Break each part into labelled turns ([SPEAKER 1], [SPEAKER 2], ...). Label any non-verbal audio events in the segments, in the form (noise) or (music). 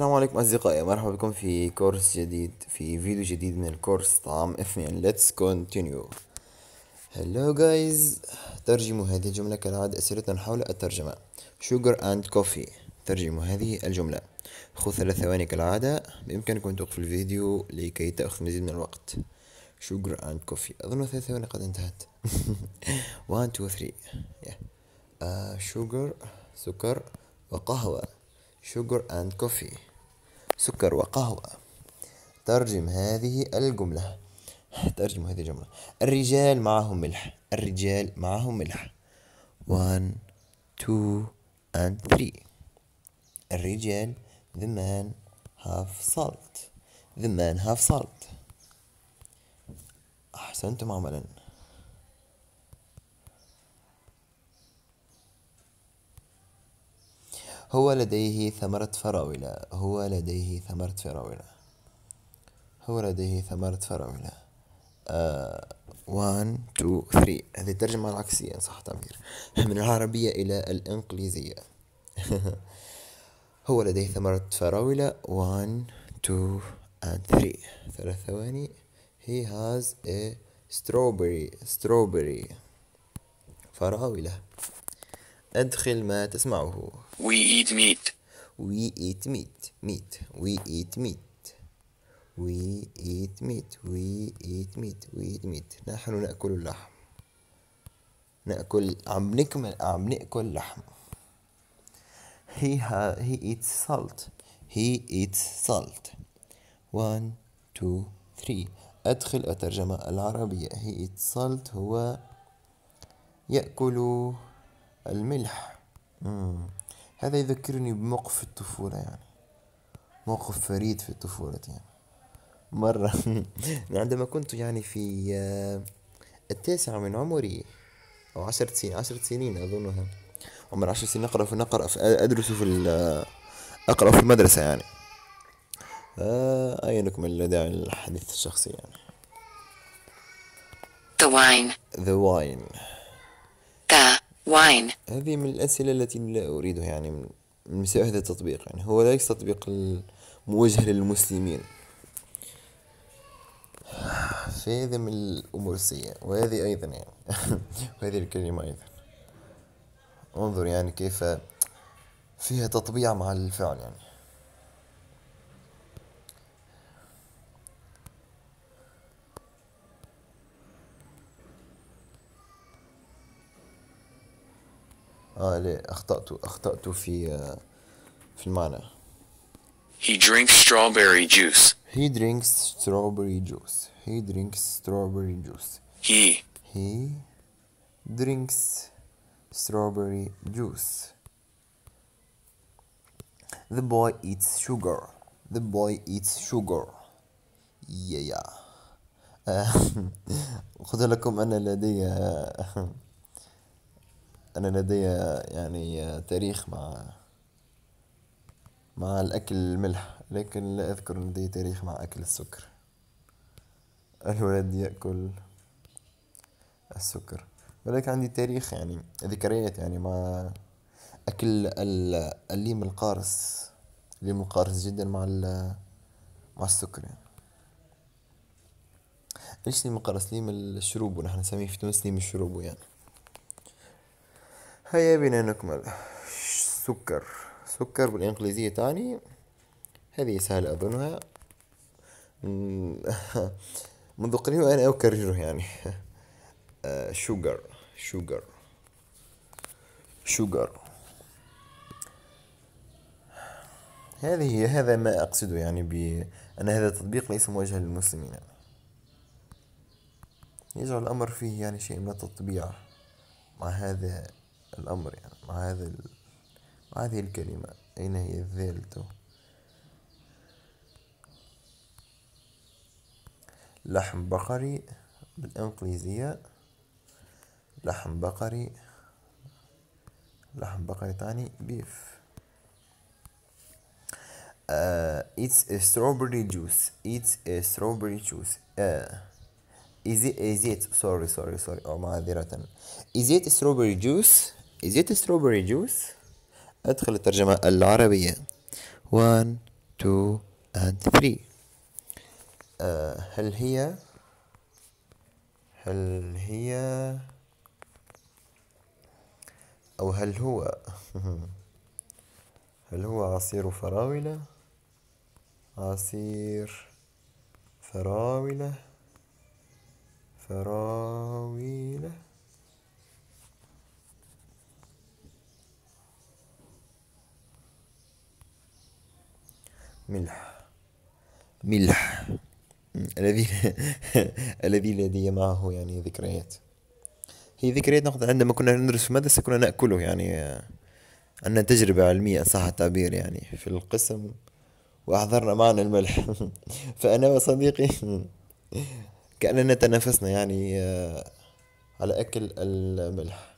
[SPEAKER 1] السلام عليكم أصدقائي مرحبا بكم في كورس جديد في فيديو جديد من الكورس طعام اثنين let's continue hello guys ترجموا هذه الجملة كالعادة اسئلة حول الترجمة sugar and coffee ترجموا هذه الجملة خذ ثلاث ثواني كالعادة بإمكانكم أن توقفوا الفيديو لكي تأخذ مزيد من الوقت sugar and coffee أظن ثلاث ثواني قد انتهت 1 2 3 yeah. uh, sugar سكر وقهوة sugar and coffee سكر وقهوة ترجم هذه الجملة ترجم هذه الجملة الرجال معهم ملح الرجال معهم ملح 1 2 and 3 الرجال the man have salt the man have salt أحسنتم عملاً هو لديه ثمرة فراولة هو لديه ثمرة فراولة هو لديه ثمرة فراولة آه وان تو ثري هذه الترجمة العكسية صح التعبير من العربية إلى الإنجليزية (laughs) هو لديه ثمرة فراولة وان تو اند ثري ثلاث ثواني هي هاز a ستروبري strawberry فراولة أدخل ما تسمعه We eat meat. We eat meat. Meat. We eat meat. We eat meat. We eat meat. We eat meat. نحن نأكل اللحم. نأكل عم نكمل عم نأكل لحم. He ha he eats salt. He eats salt. One, two, three. أدخل الترجمة العربية. He eats salt هو يأكل الملح. Mm. هذا يذكرني بموقف في الطفولة يعني موقف فريد في طفولتي يعني. مرة (laughs) عندما كنت يعني في آه، التاسعة من عمري أو عشرة سنين عشرة سنين أظنها عمر عشر سنين أقرأ في نقرأ في أدرس في آه، أقرأ في المدرسة يعني آه، أينكم لدى الحديث الشخصي يعني The wine The wine wine هذه من الأسئلة التي لا أريدها يعني من مساء هذا التطبيق يعني هو ليس تطبيق موجه للمسلمين هذا من الأمور السيئة وهذه أيضا يعني (laughs) وهذه الكلمة أيضا انظر يعني كيف فيها تطبيع مع الفعل يعني اه لا اخطأت اخطأت في في المعنى He drinks strawberry juice. He drinks strawberry juice. He drinks strawberry juice. He He drinks strawberry juice. The boy eats sugar. The boy eats sugar. Yeah. yeah. أقول لكم أنا لدي أنا لدي يعني تاريخ مع مع الأكل الملح لكن لا أذكر أن لدي تاريخ مع أكل السكر الولد يأكل السكر ولكن عندي تاريخ يعني ذكريات يعني مع أكل الليم القارس الليم القارس جدا مع مع السكر يعني ليش ليم القارس ليم الشروب ونحن نسميه في تونس ليم الشروب يعني هيا بنا نكمل سكر سكر بالإنجليزية تعني هذه سهلة أظنها (laughs) منذ قليل وأنا أكرره يعني (laughs) شوغر شوغر شوغر هذه هذا ما أقصده يعني بأن هذا التطبيق ليس موجه للمسلمين يجعل الأمر فيه يعني شيء من التطبيع مع هذا الأمر يعني مع هذا مع هذه الكلمة أين هي ذيلته لحم بقري بالإنجليزية لحم بقري لحم بقري تعني بيف uh, it's a strawberry juice it's a strawberry juice uh, is it is it sorry sorry sorry oh معذرة is it strawberry juice Is it strawberry juice? أدخل الترجمة العربية 1 2 and 3 آه، هل هي هل هي أو هل هو (laughs) هل هو عصير فراولة عصير فراولة فراولة ملح ملح الذي (laughs) الذي لدي معه يعني ذكريات هي ذكريات ناخذ عندما كنا ندرس في المدرسة كنا نأكله يعني عندنا تجربة علمية صح التعبير يعني في القسم وأحضرنا معنا الملح (laughs) فأنا وصديقي (laughs) كأننا تنافسنا يعني آه، على أكل الملح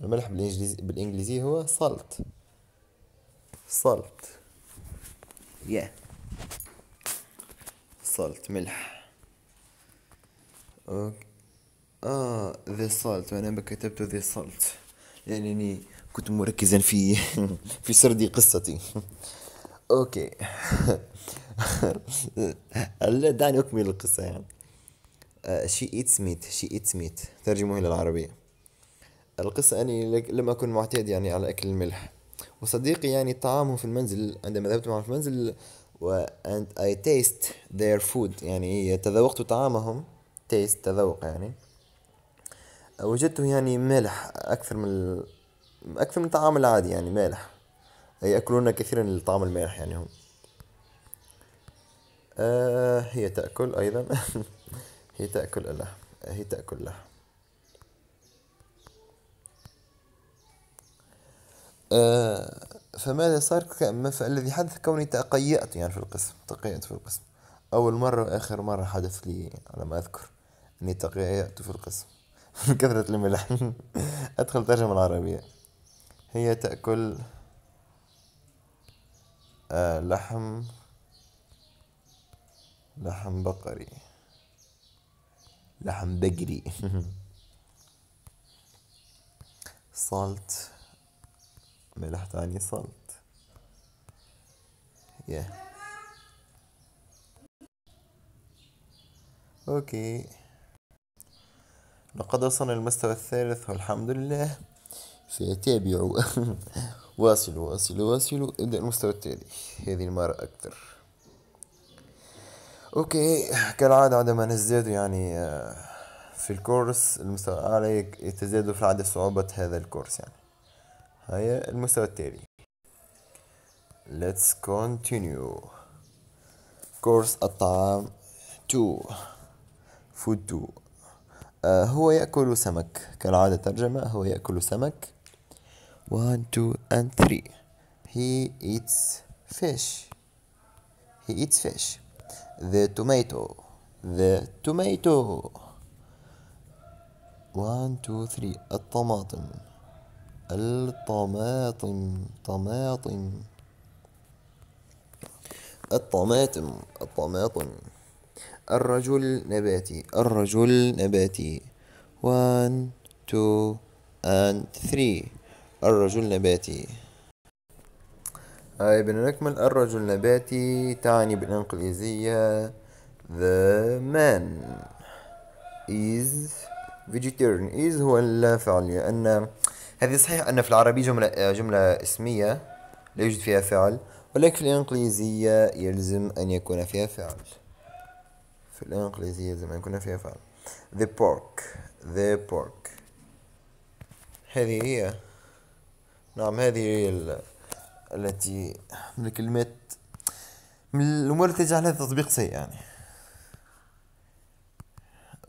[SPEAKER 1] الملح بالإنجليزي, بالإنجليزي هو salt salt يا صلت ملح اوكي اه ذي صلت وانا ما كتبت ذي صلت لانني كنت مركزا في (laughs) في سرد قصتي اوكي (laughs) لا دعني اكمل القصه يعني شي ايتس ميت شي ايتس ميت ترجموه الى العربيه القصه اني لما اكون معتاد يعني على اكل الملح وصديقي يعني طعامهم في المنزل عندما ذهبت معهم في المنزل و and I taste their food يعني تذوقت طعامهم taste تذوق يعني وجدته يعني مالح أكثر من أكثر من الطعام العادي يعني مالح يأكلون كثيرا الطعام المالح يعني هم آه هي تأكل أيضا هي تأكل اللحم هي تأكل له آه، فماذا صار ما الذي حدث كوني تقيأت يعني في القسم تقيأت في القسم أول مرة وآخر مرة حدث لي على ما أذكر أني تقيأت في القسم (laughs) من كثرة الملح (laughs) أدخل ترجمة العربية هي تأكل آه، لحم لحم بقري لحم بقري صالت (laughs) ملح ثاني صلت يا اوكي لقد وصلنا للمستوى الثالث والحمد لله سيتابعوا (laughs) واصلوا واصلوا واصلوا ابدأ المستوى التالي هذه المرة أكثر أوكي كالعادة عندما نزداد يعني آه، في الكورس المستوى الأعلى يتزاد في عدد صعوبة هذا الكورس يعني هيا المستوى التالي Let's continue كورس الطعام 2 فود 2 آه هو يأكل سمك كالعادة ترجمة هو يأكل سمك 1 2 and 3 He eats fish He eats fish The tomato The tomato 1 2 3 الطماطم الطماطم طماطم الطماطم الطماطم الرجل نباتي الرجل نباتي وان تو اند ثري الرجل نباتي هاي بنكمل الرجل نباتي تعني بالإنجليزية the man is vegetarian is هو اللا لأن لأن هذه صحيح أن في العربي جملة, آه، جملة اسمية لا يوجد فيها فعل ولكن في الإنجليزية يلزم أن يكون فيها فعل في الإنجليزية يلزم أن يكون فيها فعل the pork the pork هذه هي نعم هذه هي ال... التي من الكلمات من الأمور التي جعلها تطبيق سيء يعني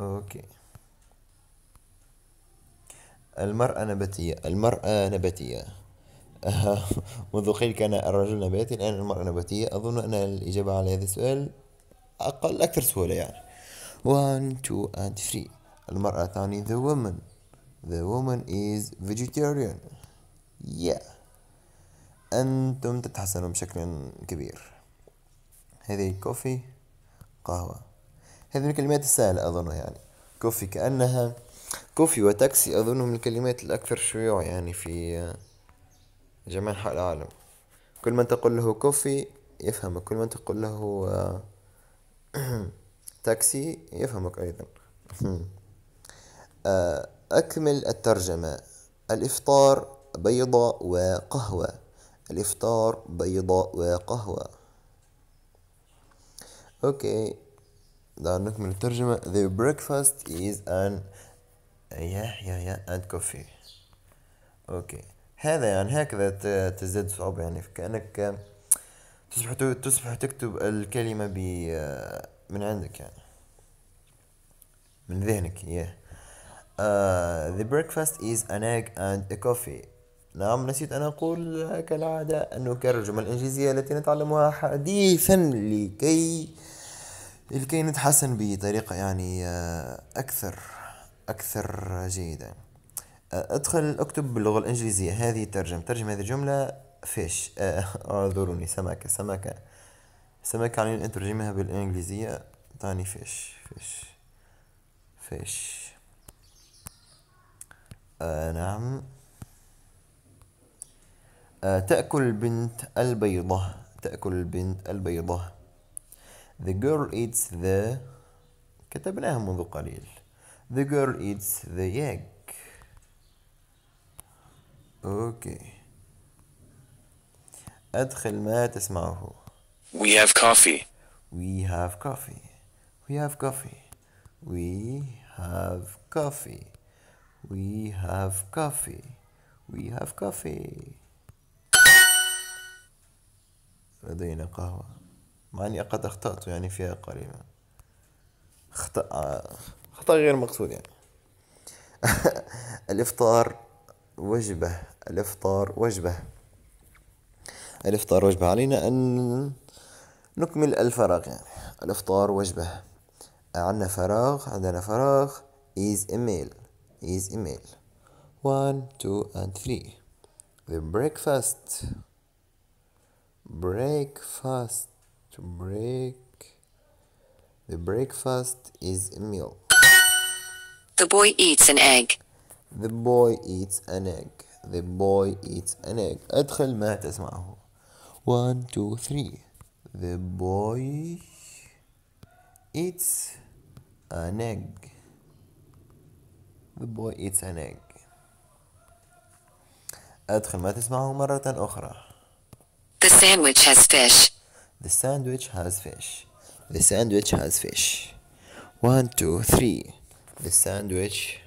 [SPEAKER 1] أوكي المرأة نباتية المرأة نباتية (laughs) منذ قيل كان الرجل نباتي الآن المرأة نباتية أظن أن الإجابة على هذا السؤال أقل أكثر سهولة يعني 1 2 and 3 المرأة الثانية the woman the woman is vegetarian yeah أنتم تتحسنون بشكل كبير هذه كوفي قهوة هذه من الكلمات السهلة أظن يعني كوفي كأنها كوفي وتاكسي أظنهم الكلمات الأكثر شيوع يعني في جميع أنحاء العالم كل من تقول له كوفي يفهمك كل من تقول له آه، (clears throat) تاكسي يفهمك أيضا (clears throat) آه، أكمل الترجمة الإفطار بيضة وقهوة الإفطار بيضة وقهوة أوكي دعنا نكمل الترجمة The breakfast is an يحيى يا اد كوفي اوكي هذا يعني هكذا تزداد صعوبة يعني كأنك تصبح تصبح تكتب الكلمة ب من عندك يعني من ذهنك يا yeah. آه، uh, the breakfast is an egg and a coffee نعم نسيت أن أقول كالعادة أن نكرر الجمل الإنجليزية التي نتعلمها حديثا لكي لكي نتحسن بطريقة يعني آه، أكثر أكثر جيدا أه، ادخل اكتب باللغة الإنجليزية هذه ترجم ترجم هذه الجملة فيش أه، اعذروني سمكة سمكة سمكة علينا أن ترجمها بالإنجليزية تعني فيش فيش فيش آه نعم آه تأكل البنت البيضة تأكل البنت البيضة The girl eats the كتبناها منذ قليل The girl eats the egg. Okay. أدخل ما تسمعه. We have coffee. We have coffee. We have coffee. We have coffee. We have coffee. We have coffee. لدينا قهوة. مع إني قد أخطأت يعني فيها قليلا. أخطأ الإفطار غير مقصود يعني (laughs) الإفطار وجبة الإفطار وجبة الإفطار وجبة علينا أن نكمل الفراغ يعني الإفطار وجبة عندنا فراغ عندنا فراغ is a meal is a meal one two and three the breakfast breakfast break the breakfast is a meal The boy eats an egg. The boy eats an egg. The boy eats an egg. ادخل ما تسمعه. One, two, three. The boy eats an egg. The boy eats an egg. ادخل ما تسمعه مرة أخرى. The sandwich has fish. The sandwich has fish. The sandwich has fish. One, two, three the sandwich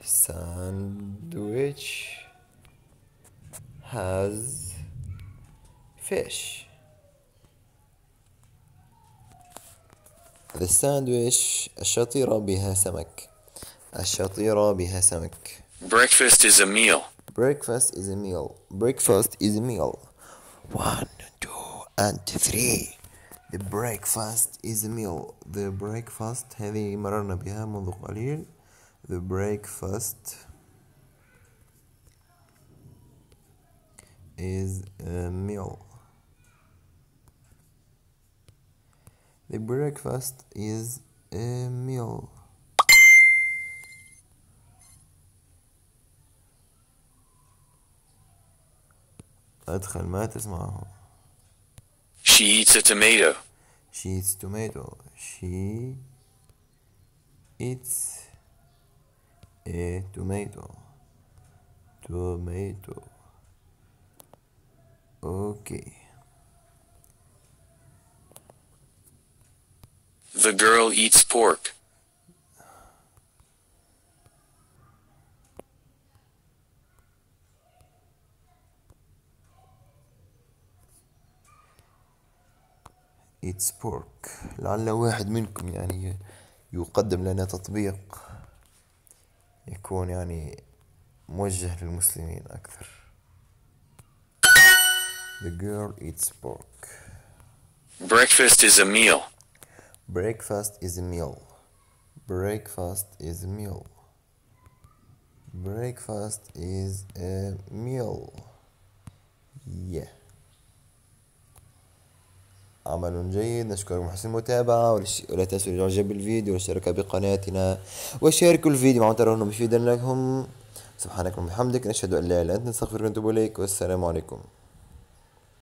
[SPEAKER 1] sandwich has fish the sandwich الشطيرة بها سمك الشطيرة بها سمك breakfast is a meal breakfast is a meal breakfast is a meal one two and three the breakfast is a meal. The breakfast هذه مررنا بها منذ قليل. The breakfast is a meal. The breakfast is a meal. أدخل ما تسمعه. She eats a tomato. She eats tomato. She eats a tomato. Tomato. Okay. The girl eats pork. سبورك لعل واحد منكم يعني يقدم لنا تطبيق يكون يعني موجه للمسلمين أكثر The girl eats pork Breakfast is a meal Breakfast is a meal Breakfast is a meal Breakfast is a meal Yeah عمل جيد نشكركم حسن المتابعة ولا تنسوا الإعجاب بالفيديو والاشتراك بقناتنا وشاركوا الفيديو مع ترونه مفيدا لكم سبحانك وبحمدك نشهد أن لا إله إلا أنت نستغفرك ونتوب إليك والسلام عليكم